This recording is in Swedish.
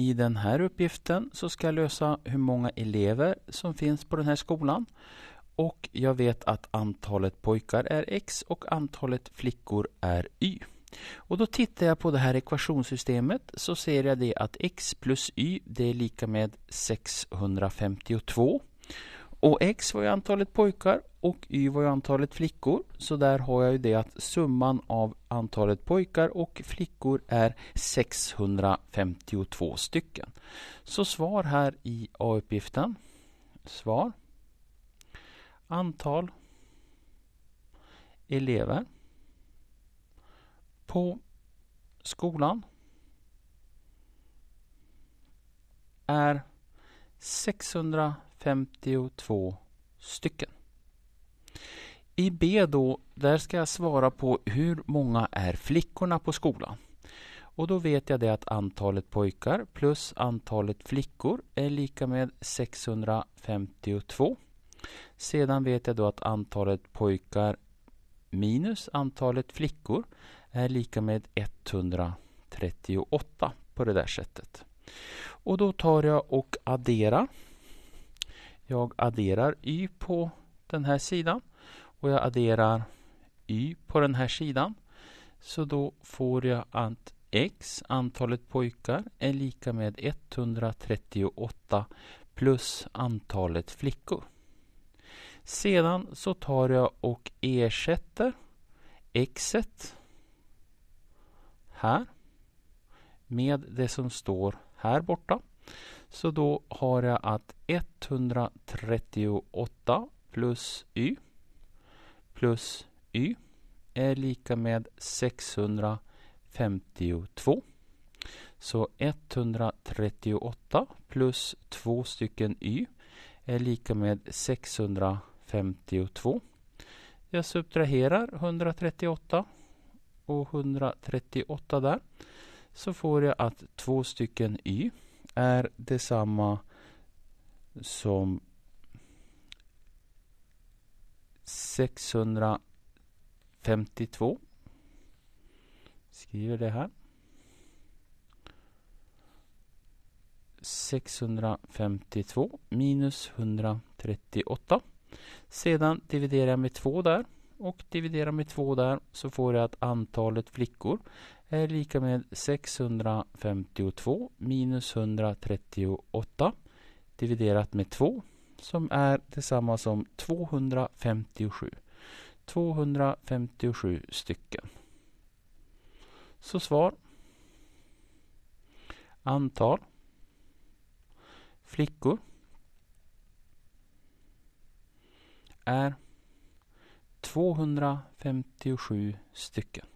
I den här uppgiften så ska jag lösa hur många elever som finns på den här skolan. Och jag vet att antalet pojkar är X och antalet flickor är Y. Och då tittar jag på det här ekvationssystemet så ser jag det att X plus Y det är lika med 652. Och X var ju antalet pojkar och Y var ju antalet flickor. Så där har jag ju det att summan av antalet pojkar och flickor är 652 stycken. Så svar här i A-uppgiften. Svar. Antal elever på skolan är 600 52 stycken. I B då, där ska jag svara på hur många är flickorna på skolan? Och då vet jag det att antalet pojkar plus antalet flickor är lika med 652. Sedan vet jag då att antalet pojkar minus antalet flickor är lika med 138 på det där sättet. Och då tar jag och adderar jag adderar y på den här sidan och jag adderar y på den här sidan. Så då får jag att x, antalet pojkar, är lika med 138 plus antalet flickor. Sedan så tar jag och ersätter X här med det som står här borta. Så då har jag att 138 plus y plus y är lika med 652. Så 138 plus två stycken y är lika med 652. Jag subtraherar 138 och 138 där. Så får jag att två stycken y är detsamma som 652. Skriver det här. 652 minus 138. Sedan dividerar jag med två där och dividerar med två där så får jag att antalet flickor är lika med 652 minus 138 dividerat med 2 som är detsamma som 257. 257 stycken. Så svar. Antal. Flickor. Är 257 stycken.